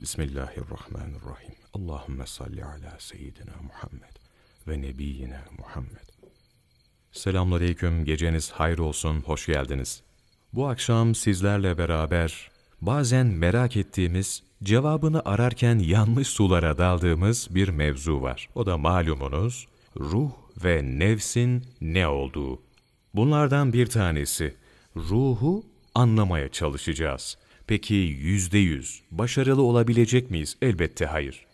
Bismillahirrahmanirrahim. Allahümme salli ala seyyidina Muhammed ve nebiyyina Muhammed. Selamünaleyküm, geceniz hayır olsun, hoş geldiniz. Bu akşam sizlerle beraber bazen merak ettiğimiz, cevabını ararken yanlış sulara daldığımız bir mevzu var. O da malumunuz, ruh ve nefsin ne olduğu. Bunlardan bir tanesi, ruhu anlamaya çalışacağız.'' Peki yüzde yüz başarılı olabilecek miyiz? Elbette hayır.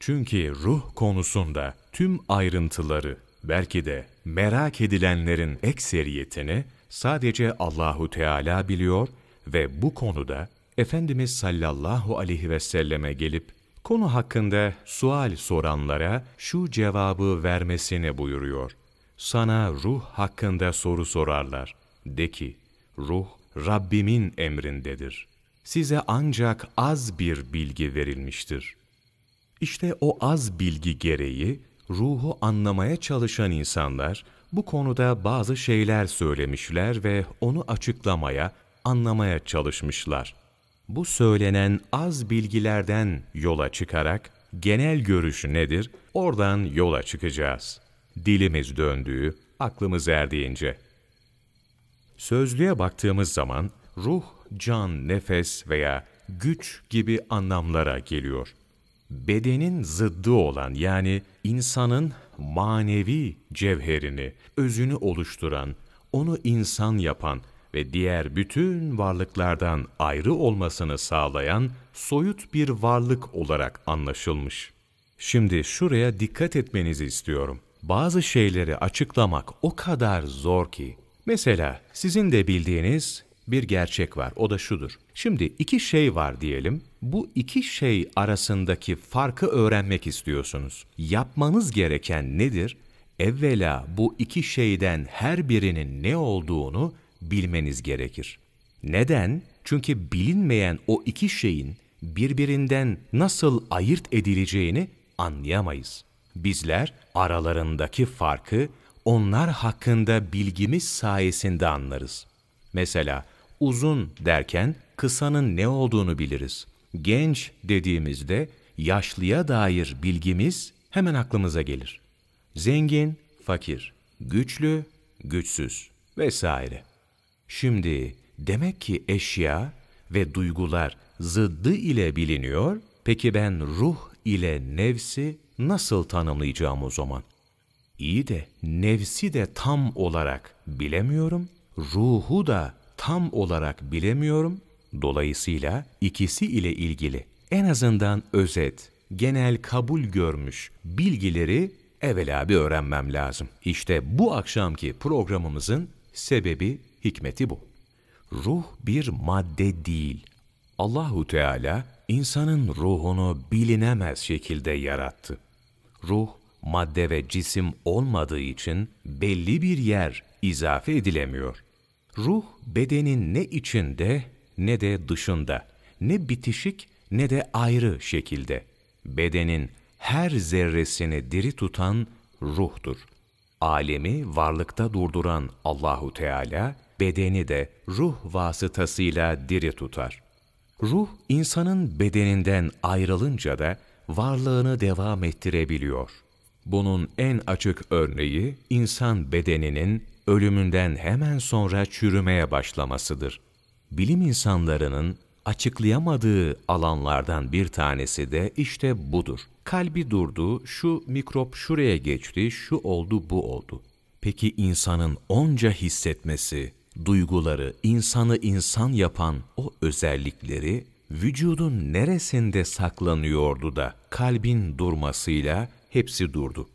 Çünkü ruh konusunda tüm ayrıntıları, belki de merak edilenlerin ekseriyetini sadece Allahu Teala biliyor ve bu konuda Efendimiz sallallahu aleyhi ve selleme gelip konu hakkında sual soranlara şu cevabı vermesini buyuruyor. Sana ruh hakkında soru sorarlar. De ki, ruh Rabbimin emrindedir.'' size ancak az bir bilgi verilmiştir. İşte o az bilgi gereği ruhu anlamaya çalışan insanlar bu konuda bazı şeyler söylemişler ve onu açıklamaya, anlamaya çalışmışlar. Bu söylenen az bilgilerden yola çıkarak genel görüş nedir? Oradan yola çıkacağız. Dilimiz döndüğü, aklımız erdiğince. Sözlüğe baktığımız zaman ruh can, nefes veya güç gibi anlamlara geliyor. Bedenin zıddı olan yani insanın manevi cevherini, özünü oluşturan, onu insan yapan ve diğer bütün varlıklardan ayrı olmasını sağlayan soyut bir varlık olarak anlaşılmış. Şimdi şuraya dikkat etmenizi istiyorum. Bazı şeyleri açıklamak o kadar zor ki. Mesela sizin de bildiğiniz bir gerçek var. O da şudur. Şimdi iki şey var diyelim. Bu iki şey arasındaki farkı öğrenmek istiyorsunuz. Yapmanız gereken nedir? Evvela bu iki şeyden her birinin ne olduğunu bilmeniz gerekir. Neden? Çünkü bilinmeyen o iki şeyin birbirinden nasıl ayırt edileceğini anlayamayız. Bizler aralarındaki farkı onlar hakkında bilgimiz sayesinde anlarız. Mesela uzun derken kısanın ne olduğunu biliriz. Genç dediğimizde yaşlıya dair bilgimiz hemen aklımıza gelir. Zengin, fakir, güçlü, güçsüz vesaire. Şimdi demek ki eşya ve duygular zıddı ile biliniyor. Peki ben ruh ile nefsi nasıl tanımlayacağım o zaman? İyi de nefsi de tam olarak bilemiyorum, ruhu da tam olarak bilemiyorum. Dolayısıyla ikisi ile ilgili en azından özet, genel kabul görmüş bilgileri evvela bir öğrenmem lazım. İşte bu akşamki programımızın sebebi, hikmeti bu. Ruh bir madde değil. Allahu Teala insanın ruhunu bilinemez şekilde yarattı. Ruh madde ve cisim olmadığı için belli bir yer izafe edilemiyor. Ruh bedenin ne içinde ne de dışında, ne bitişik ne de ayrı şekilde. Bedenin her zerresini diri tutan ruhtur. Alemi varlıkta durduran Allahu Teala bedeni de ruh vasıtasıyla diri tutar. Ruh insanın bedeninden ayrılınca da varlığını devam ettirebiliyor. Bunun en açık örneği insan bedeninin ölümünden hemen sonra çürümeye başlamasıdır. Bilim insanlarının açıklayamadığı alanlardan bir tanesi de işte budur. Kalbi durdu, şu mikrop şuraya geçti, şu oldu, bu oldu. Peki insanın onca hissetmesi, duyguları, insanı insan yapan o özellikleri vücudun neresinde saklanıyordu da kalbin durmasıyla hepsi durdu.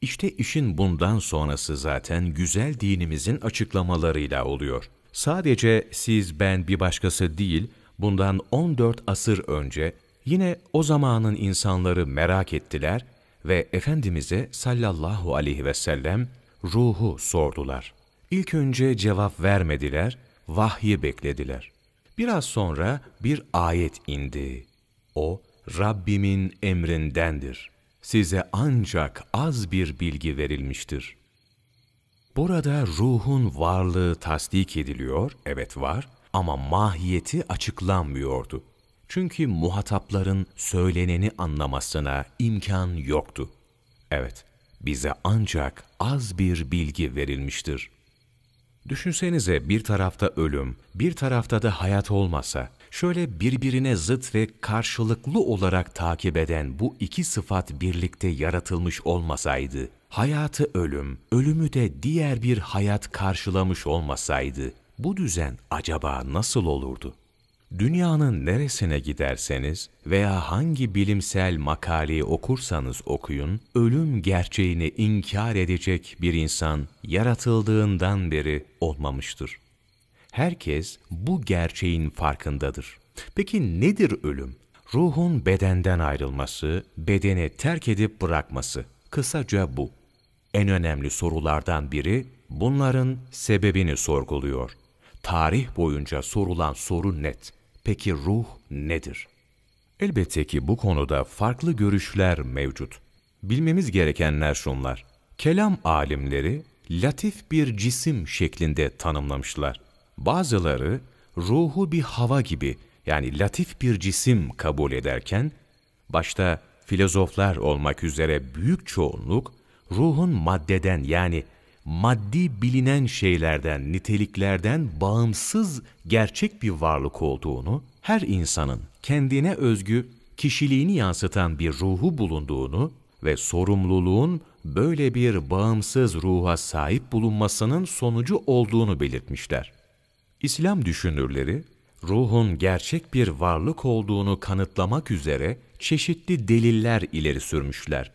İşte işin bundan sonrası zaten güzel dinimizin açıklamalarıyla oluyor. Sadece siz ben bir başkası değil, bundan 14 asır önce yine o zamanın insanları merak ettiler ve Efendimiz'e sallallahu aleyhi ve sellem ruhu sordular. İlk önce cevap vermediler, vahyi beklediler. Biraz sonra bir ayet indi. O, Rabbimin emrindendir size ancak az bir bilgi verilmiştir. Burada ruhun varlığı tasdik ediliyor, evet var ama mahiyeti açıklanmıyordu. Çünkü muhatapların söyleneni anlamasına imkan yoktu. Evet, bize ancak az bir bilgi verilmiştir. Düşünsenize bir tarafta ölüm, bir tarafta da hayat olmasa, Şöyle birbirine zıt ve karşılıklı olarak takip eden bu iki sıfat birlikte yaratılmış olmasaydı, hayatı ölüm, ölümü de diğer bir hayat karşılamış olmasaydı, bu düzen acaba nasıl olurdu? Dünyanın neresine giderseniz veya hangi bilimsel makaleyi okursanız okuyun, ölüm gerçeğini inkar edecek bir insan yaratıldığından beri olmamıştır. Herkes bu gerçeğin farkındadır. Peki nedir ölüm? Ruhun bedenden ayrılması, bedeni terk edip bırakması. Kısaca bu. En önemli sorulardan biri bunların sebebini sorguluyor. Tarih boyunca sorulan soru net. Peki ruh nedir? Elbette ki bu konuda farklı görüşler mevcut. Bilmemiz gerekenler şunlar. Kelam alimleri latif bir cisim şeklinde tanımlamışlar bazıları ruhu bir hava gibi yani latif bir cisim kabul ederken, başta filozoflar olmak üzere büyük çoğunluk, ruhun maddeden yani maddi bilinen şeylerden, niteliklerden bağımsız gerçek bir varlık olduğunu, her insanın kendine özgü kişiliğini yansıtan bir ruhu bulunduğunu ve sorumluluğun böyle bir bağımsız ruha sahip bulunmasının sonucu olduğunu belirtmişler. İslam düşünürleri, ruhun gerçek bir varlık olduğunu kanıtlamak üzere çeşitli deliller ileri sürmüşler.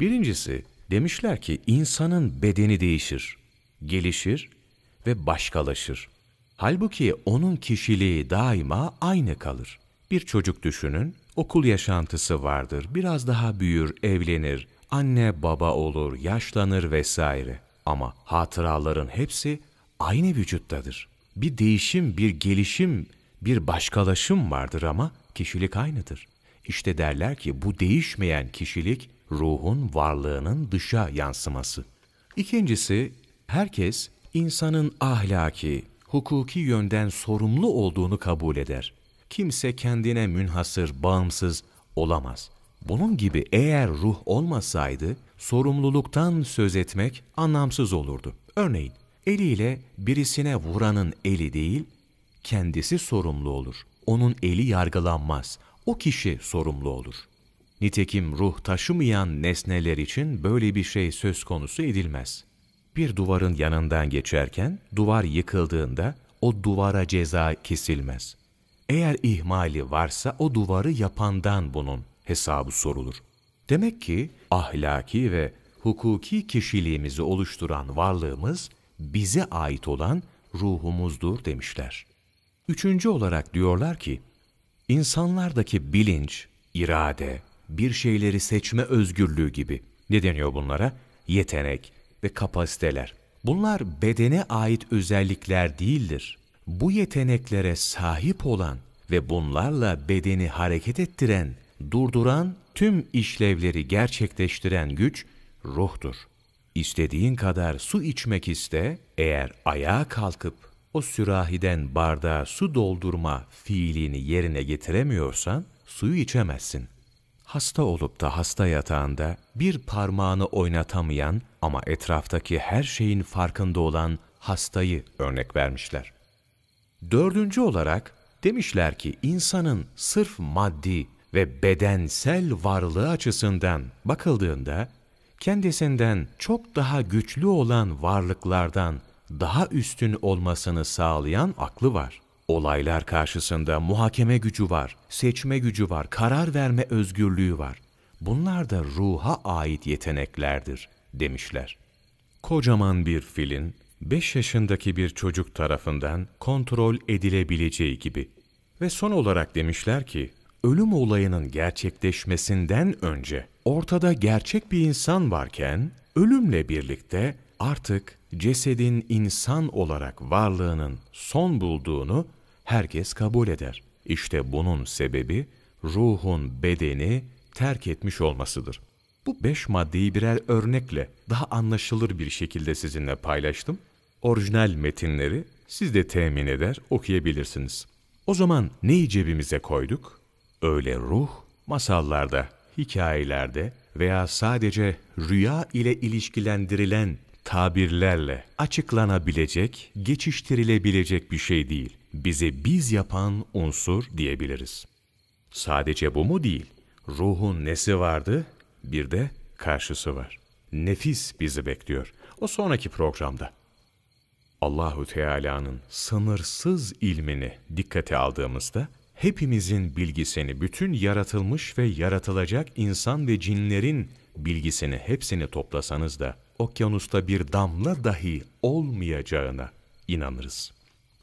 Birincisi, demişler ki insanın bedeni değişir, gelişir ve başkalaşır. Halbuki onun kişiliği daima aynı kalır. Bir çocuk düşünün, okul yaşantısı vardır, biraz daha büyür, evlenir, anne baba olur, yaşlanır vesaire. Ama hatıraların hepsi aynı vücuttadır bir değişim, bir gelişim, bir başkalaşım vardır ama kişilik aynıdır. İşte derler ki bu değişmeyen kişilik ruhun varlığının dışa yansıması. İkincisi, herkes insanın ahlaki, hukuki yönden sorumlu olduğunu kabul eder. Kimse kendine münhasır, bağımsız olamaz. Bunun gibi eğer ruh olmasaydı sorumluluktan söz etmek anlamsız olurdu. Örneğin Eliyle birisine vuranın eli değil, kendisi sorumlu olur. Onun eli yargılanmaz. O kişi sorumlu olur. Nitekim ruh taşımayan nesneler için böyle bir şey söz konusu edilmez. Bir duvarın yanından geçerken duvar yıkıldığında o duvara ceza kesilmez. Eğer ihmali varsa o duvarı yapandan bunun hesabı sorulur. Demek ki ahlaki ve hukuki kişiliğimizi oluşturan varlığımız bize ait olan ruhumuzdur demişler. Üçüncü olarak diyorlar ki, insanlardaki bilinç, irade, bir şeyleri seçme özgürlüğü gibi, ne deniyor bunlara? Yetenek ve kapasiteler. Bunlar bedene ait özellikler değildir. Bu yeteneklere sahip olan ve bunlarla bedeni hareket ettiren, durduran, tüm işlevleri gerçekleştiren güç ruhtur. İstediğin kadar su içmek iste, eğer ayağa kalkıp o sürahiden bardağa su doldurma fiilini yerine getiremiyorsan suyu içemezsin. Hasta olup da hasta yatağında bir parmağını oynatamayan ama etraftaki her şeyin farkında olan hastayı örnek vermişler. Dördüncü olarak demişler ki insanın sırf maddi ve bedensel varlığı açısından bakıldığında kendisinden çok daha güçlü olan varlıklardan daha üstün olmasını sağlayan aklı var. Olaylar karşısında muhakeme gücü var, seçme gücü var, karar verme özgürlüğü var. Bunlar da ruha ait yeteneklerdir demişler. Kocaman bir filin 5 yaşındaki bir çocuk tarafından kontrol edilebileceği gibi. Ve son olarak demişler ki, ölüm olayının gerçekleşmesinden önce ortada gerçek bir insan varken ölümle birlikte artık cesedin insan olarak varlığının son bulduğunu herkes kabul eder. İşte bunun sebebi ruhun bedeni terk etmiş olmasıdır. Bu beş maddeyi birer örnekle daha anlaşılır bir şekilde sizinle paylaştım. Orijinal metinleri siz de temin eder okuyabilirsiniz. O zaman neyi cebimize koyduk? Öyle ruh, masallarda, hikayelerde veya sadece rüya ile ilişkilendirilen tabirlerle açıklanabilecek, geçiştirilebilecek bir şey değil. Bize biz yapan unsur diyebiliriz. Sadece bu mu değil? Ruhun nesi vardı? Bir de karşısı var. Nefis bizi bekliyor. O sonraki programda. Allahu Teala'nın sınırsız ilmini dikkate aldığımızda hepimizin bilgisini, bütün yaratılmış ve yaratılacak insan ve cinlerin bilgisini hepsini toplasanız da okyanusta bir damla dahi olmayacağına inanırız.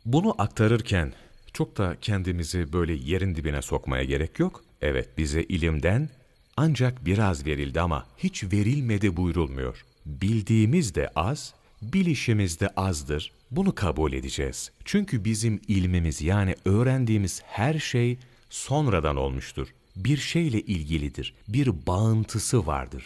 Bunu aktarırken çok da kendimizi böyle yerin dibine sokmaya gerek yok. Evet bize ilimden ancak biraz verildi ama hiç verilmedi buyrulmuyor. Bildiğimiz de az, bilişimiz de azdır. Bunu kabul edeceğiz. Çünkü bizim ilmimiz yani öğrendiğimiz her şey sonradan olmuştur. Bir şeyle ilgilidir. Bir bağıntısı vardır.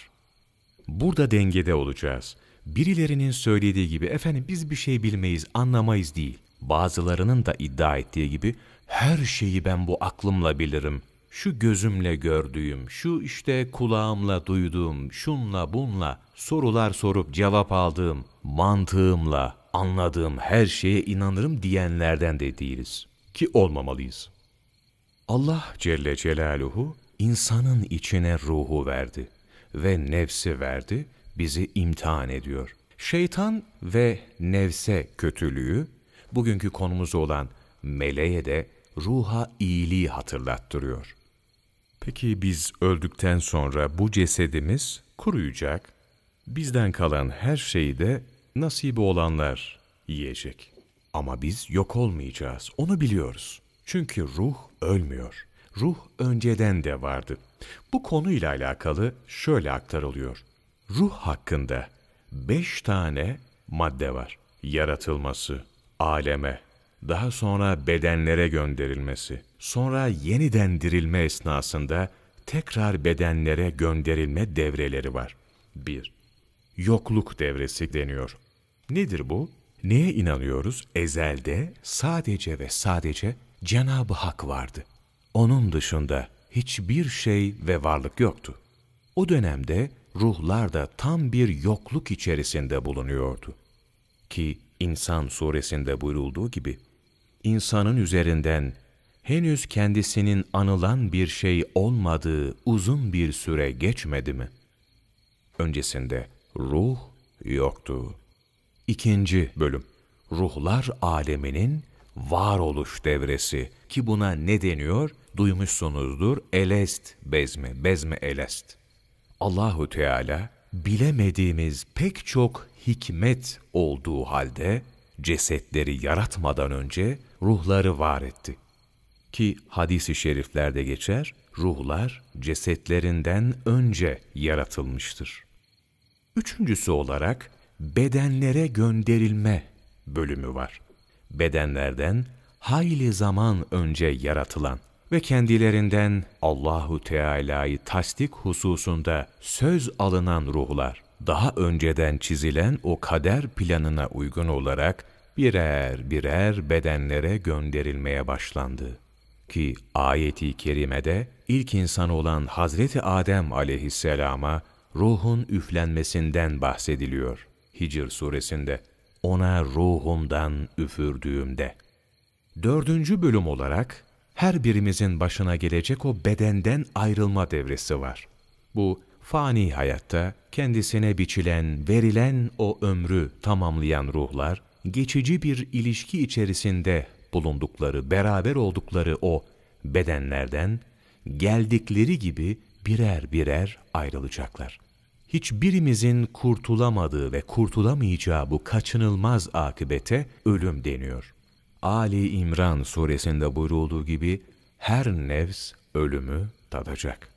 Burada dengede olacağız. Birilerinin söylediği gibi efendim biz bir şey bilmeyiz, anlamayız değil. Bazılarının da iddia ettiği gibi her şeyi ben bu aklımla bilirim şu gözümle gördüğüm, şu işte kulağımla duyduğum, şunla bunla sorular sorup cevap aldığım, mantığımla anladığım her şeye inanırım diyenlerden de değiliz. Ki olmamalıyız. Allah Celle Celaluhu insanın içine ruhu verdi ve nefsi verdi, bizi imtihan ediyor. Şeytan ve nefse kötülüğü, bugünkü konumuz olan meleğe de ruha iyiliği hatırlattırıyor.'' Peki biz öldükten sonra bu cesedimiz kuruyacak, bizden kalan her şeyi de nasibi olanlar yiyecek. Ama biz yok olmayacağız, onu biliyoruz. Çünkü ruh ölmüyor. Ruh önceden de vardı. Bu konuyla alakalı şöyle aktarılıyor. Ruh hakkında beş tane madde var. Yaratılması, aleme, daha sonra bedenlere gönderilmesi, sonra yeniden dirilme esnasında tekrar bedenlere gönderilme devreleri var. 1. Yokluk devresi deniyor. Nedir bu? Neye inanıyoruz? Ezelde sadece ve sadece Cenab-ı Hak vardı. Onun dışında hiçbir şey ve varlık yoktu. O dönemde ruhlar da tam bir yokluk içerisinde bulunuyordu. Ki İnsan suresinde buyurulduğu gibi insanın üzerinden henüz kendisinin anılan bir şey olmadığı uzun bir süre geçmedi mi? Öncesinde ruh yoktu. İkinci bölüm Ruhlar aleminin varoluş devresi ki buna ne deniyor? Duymuşsunuzdur. Elest bezme bezme elest. Allahu Teala bilemediğimiz pek çok hikmet olduğu halde cesetleri yaratmadan önce ruhları var etti. Ki hadis-i şeriflerde geçer, ruhlar cesetlerinden önce yaratılmıştır. Üçüncüsü olarak bedenlere gönderilme bölümü var. Bedenlerden hayli zaman önce yaratılan ve kendilerinden Allahu Teala'yı tasdik hususunda söz alınan ruhlar daha önceden çizilen o kader planına uygun olarak birer birer bedenlere gönderilmeye başlandı. Ki ayeti kerimede ilk insan olan Hazreti Adem aleyhisselama ruhun üflenmesinden bahsediliyor. Hicr suresinde ona ruhumdan üfürdüğümde. Dördüncü bölüm olarak her birimizin başına gelecek o bedenden ayrılma devresi var. Bu fani hayatta kendisine biçilen, verilen o ömrü tamamlayan ruhlar, geçici bir ilişki içerisinde bulundukları, beraber oldukları o bedenlerden geldikleri gibi birer birer ayrılacaklar. Hiçbirimizin kurtulamadığı ve kurtulamayacağı bu kaçınılmaz akıbete ölüm deniyor. Ali İmran suresinde buyurulduğu gibi her nefs ölümü tadacak.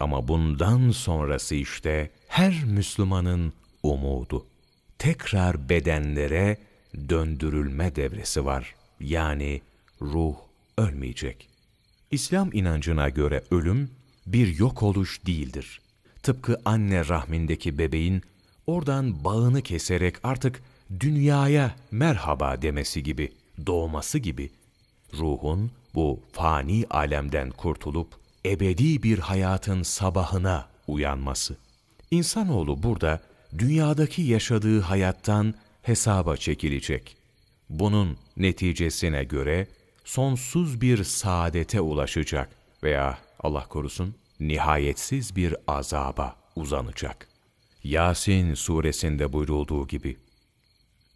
Ama bundan sonrası işte her Müslümanın umudu. Tekrar bedenlere döndürülme devresi var. Yani ruh ölmeyecek. İslam inancına göre ölüm bir yok oluş değildir. Tıpkı anne rahmindeki bebeğin oradan bağını keserek artık dünyaya merhaba demesi gibi, doğması gibi ruhun bu fani alemden kurtulup ebedi bir hayatın sabahına uyanması. İnsanoğlu burada dünyadaki yaşadığı hayattan hesaba çekilecek. Bunun neticesine göre sonsuz bir saadete ulaşacak veya Allah korusun nihayetsiz bir azaba uzanacak. Yasin suresinde buyrulduğu gibi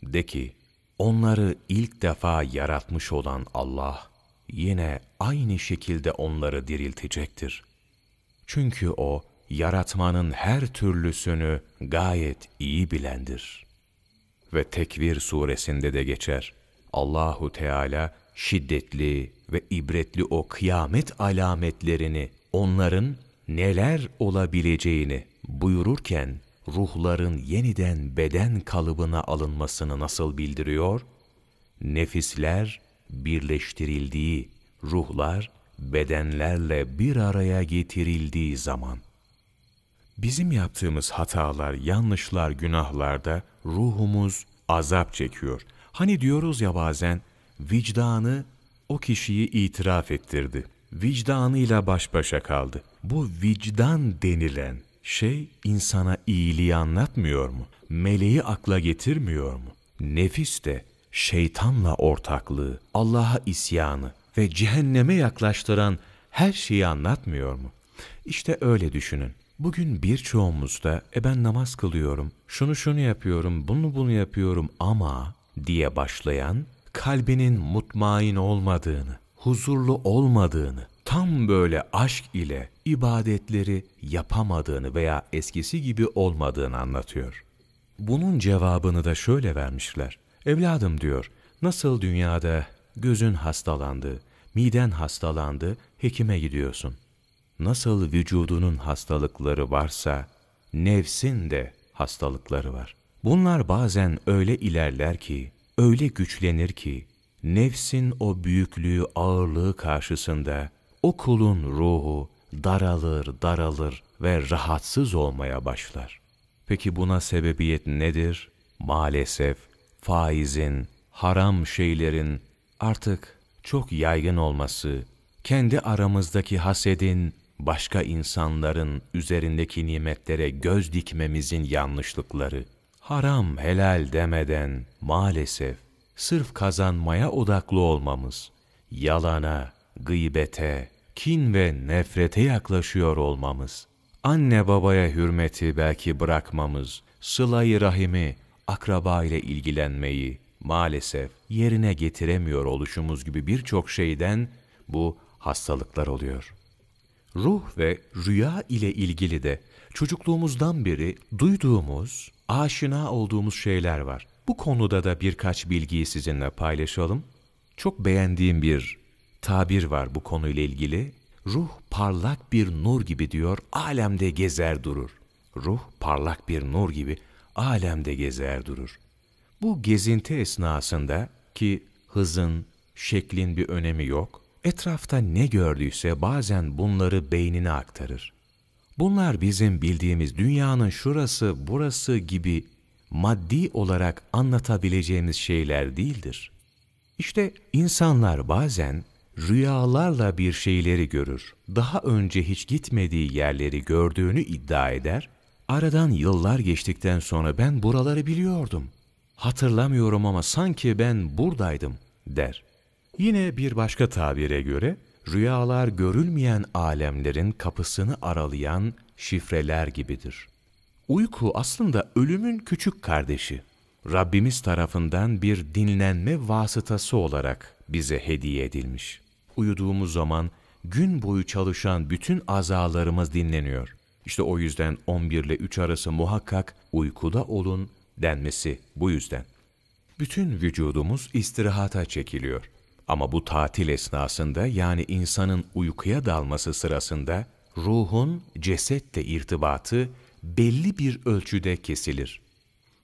De ki, onları ilk defa yaratmış olan Allah, yine aynı şekilde onları diriltecektir. Çünkü o, yaratmanın her türlüsünü gayet iyi bilendir. Ve Tekvir suresinde de geçer. Allahu Teala şiddetli ve ibretli o kıyamet alametlerini, onların neler olabileceğini buyururken ruhların yeniden beden kalıbına alınmasını nasıl bildiriyor? Nefisler birleştirildiği ruhlar bedenlerle bir araya getirildiği zaman. Bizim yaptığımız hatalar, yanlışlar, günahlarda ruhumuz azap çekiyor. Hani diyoruz ya bazen vicdanı o kişiyi itiraf ettirdi. Vicdanıyla baş başa kaldı. Bu vicdan denilen şey insana iyiliği anlatmıyor mu? Meleği akla getirmiyor mu? Nefis de şeytanla ortaklığı, Allah'a isyanı ve cehenneme yaklaştıran her şeyi anlatmıyor mu? İşte öyle düşünün. Bugün birçoğumuzda, e ben namaz kılıyorum, şunu şunu yapıyorum, bunu bunu yapıyorum ama diye başlayan kalbinin mutmain olmadığını, huzurlu olmadığını, tam böyle aşk ile ibadetleri yapamadığını veya eskisi gibi olmadığını anlatıyor. Bunun cevabını da şöyle vermişler. Evladım diyor, nasıl dünyada gözün hastalandı, miden hastalandı, hekime gidiyorsun. Nasıl vücudunun hastalıkları varsa, nefsin de hastalıkları var. Bunlar bazen öyle ilerler ki, öyle güçlenir ki, nefsin o büyüklüğü, ağırlığı karşısında o kulun ruhu daralır, daralır ve rahatsız olmaya başlar. Peki buna sebebiyet nedir? Maalesef faizin, haram şeylerin artık çok yaygın olması, kendi aramızdaki hasedin, başka insanların üzerindeki nimetlere göz dikmemizin yanlışlıkları, haram helal demeden maalesef sırf kazanmaya odaklı olmamız, yalana, gıybete, kin ve nefrete yaklaşıyor olmamız, anne babaya hürmeti belki bırakmamız, sılayı rahimi akraba ile ilgilenmeyi maalesef yerine getiremiyor oluşumuz gibi birçok şeyden bu hastalıklar oluyor. Ruh ve rüya ile ilgili de çocukluğumuzdan beri duyduğumuz, aşina olduğumuz şeyler var. Bu konuda da birkaç bilgiyi sizinle paylaşalım. Çok beğendiğim bir tabir var bu konuyla ilgili. Ruh parlak bir nur gibi diyor, alemde gezer durur. Ruh parlak bir nur gibi alemde gezer durur. Bu gezinti esnasında ki hızın, şeklin bir önemi yok, etrafta ne gördüyse bazen bunları beynine aktarır. Bunlar bizim bildiğimiz dünyanın şurası burası gibi maddi olarak anlatabileceğimiz şeyler değildir. İşte insanlar bazen rüyalarla bir şeyleri görür, daha önce hiç gitmediği yerleri gördüğünü iddia eder Aradan yıllar geçtikten sonra ben buraları biliyordum. Hatırlamıyorum ama sanki ben buradaydım der. Yine bir başka tabire göre rüyalar görülmeyen alemlerin kapısını aralayan şifreler gibidir. Uyku aslında ölümün küçük kardeşi. Rabbimiz tarafından bir dinlenme vasıtası olarak bize hediye edilmiş. Uyuduğumuz zaman gün boyu çalışan bütün azalarımız dinleniyor. İşte o yüzden 11 ile 3 arası muhakkak uykuda olun denmesi bu yüzden. Bütün vücudumuz istirahata çekiliyor. Ama bu tatil esnasında yani insanın uykuya dalması sırasında ruhun cesetle irtibatı belli bir ölçüde kesilir.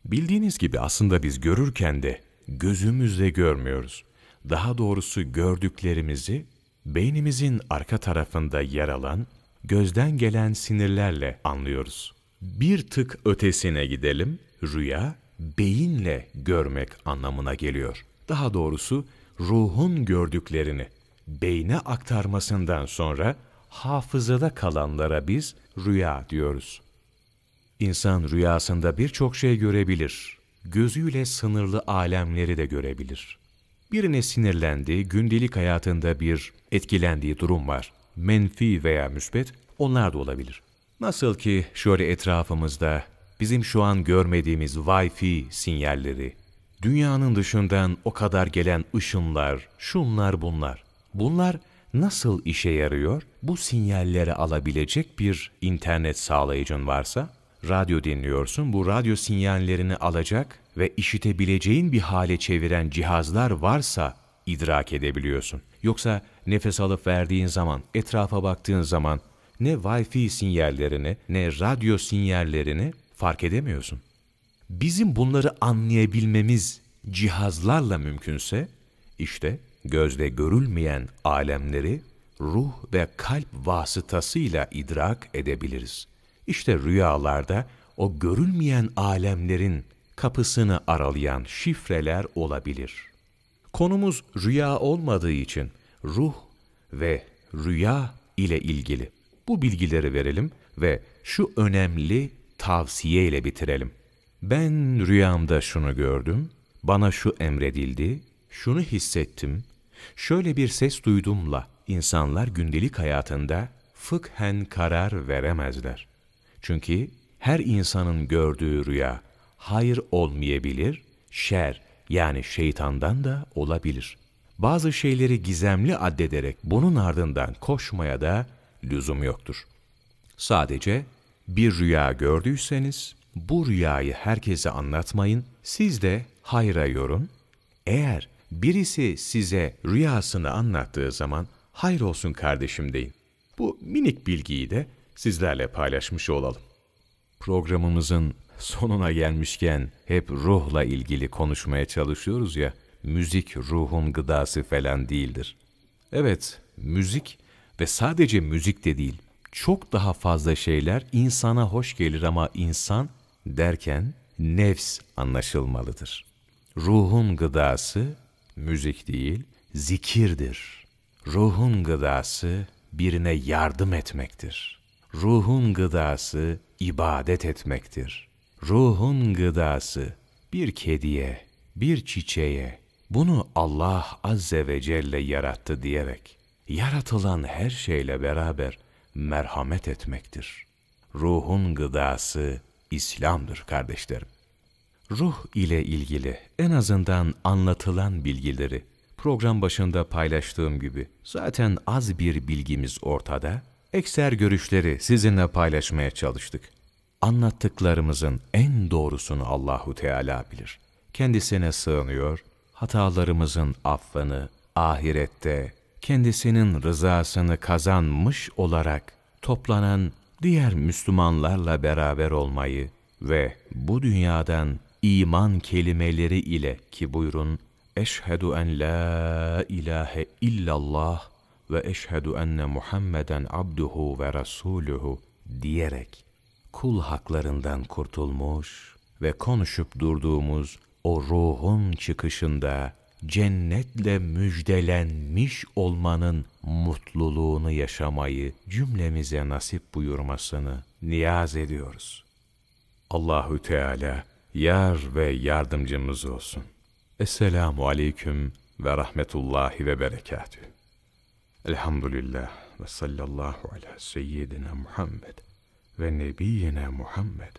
Bildiğiniz gibi aslında biz görürken de gözümüzle görmüyoruz. Daha doğrusu gördüklerimizi beynimizin arka tarafında yer alan gözden gelen sinirlerle anlıyoruz. Bir tık ötesine gidelim, rüya beyinle görmek anlamına geliyor. Daha doğrusu ruhun gördüklerini beyne aktarmasından sonra hafızada kalanlara biz rüya diyoruz. İnsan rüyasında birçok şey görebilir. Gözüyle sınırlı alemleri de görebilir. Birine sinirlendi, gündelik hayatında bir etkilendiği durum var menfi veya müsbet onlar da olabilir. Nasıl ki şöyle etrafımızda bizim şu an görmediğimiz Wi-Fi sinyalleri, dünyanın dışından o kadar gelen ışınlar, şunlar bunlar. Bunlar nasıl işe yarıyor? Bu sinyalleri alabilecek bir internet sağlayıcın varsa, radyo dinliyorsun, bu radyo sinyallerini alacak ve işitebileceğin bir hale çeviren cihazlar varsa idrak edebiliyorsun. Yoksa nefes alıp verdiğin zaman, etrafa baktığın zaman ne Wi-Fi sinyallerini ne radyo sinyallerini fark edemiyorsun. Bizim bunları anlayabilmemiz cihazlarla mümkünse işte gözde görülmeyen alemleri ruh ve kalp vasıtasıyla idrak edebiliriz. İşte rüyalarda o görülmeyen alemlerin kapısını aralayan şifreler olabilir.'' Konumuz rüya olmadığı için ruh ve rüya ile ilgili. Bu bilgileri verelim ve şu önemli tavsiye ile bitirelim. Ben rüyamda şunu gördüm, bana şu emredildi, şunu hissettim, şöyle bir ses duydumla insanlar gündelik hayatında fıkhen karar veremezler. Çünkü her insanın gördüğü rüya hayır olmayabilir, şer yani şeytandan da olabilir. Bazı şeyleri gizemli addederek bunun ardından koşmaya da lüzum yoktur. Sadece bir rüya gördüyseniz bu rüyayı herkese anlatmayın, siz de hayra yorun. Eğer birisi size rüyasını anlattığı zaman hayır olsun kardeşim deyin. Bu minik bilgiyi de sizlerle paylaşmış olalım. Programımızın sonuna gelmişken hep ruhla ilgili konuşmaya çalışıyoruz ya, müzik ruhun gıdası falan değildir. Evet, müzik ve sadece müzik de değil, çok daha fazla şeyler insana hoş gelir ama insan derken nefs anlaşılmalıdır. Ruhun gıdası müzik değil, zikirdir. Ruhun gıdası birine yardım etmektir. Ruhun gıdası ibadet etmektir ruhun gıdası bir kediye, bir çiçeğe bunu Allah azze ve celle yarattı diyerek yaratılan her şeyle beraber merhamet etmektir. Ruhun gıdası İslam'dır kardeşlerim. Ruh ile ilgili en azından anlatılan bilgileri program başında paylaştığım gibi zaten az bir bilgimiz ortada, ekser görüşleri sizinle paylaşmaya çalıştık anlattıklarımızın en doğrusunu Allahu Teala bilir. Kendisine sığınıyor, hatalarımızın affını ahirette kendisinin rızasını kazanmış olarak toplanan diğer Müslümanlarla beraber olmayı ve bu dünyadan iman kelimeleri ile ki buyurun Eşhedü en la ilahe illallah ve eşhedü enne Muhammeden abduhu ve rasuluhu diyerek kul haklarından kurtulmuş ve konuşup durduğumuz o ruhun çıkışında cennetle müjdelenmiş olmanın mutluluğunu yaşamayı cümlemize nasip buyurmasını niyaz ediyoruz. Allahü Teala yar ve yardımcımız olsun. Esselamu aleyküm ve rahmetullahi ve berekatü. Elhamdülillah ve sallallahu ala seyyidina Muhammed. ونبينا محمد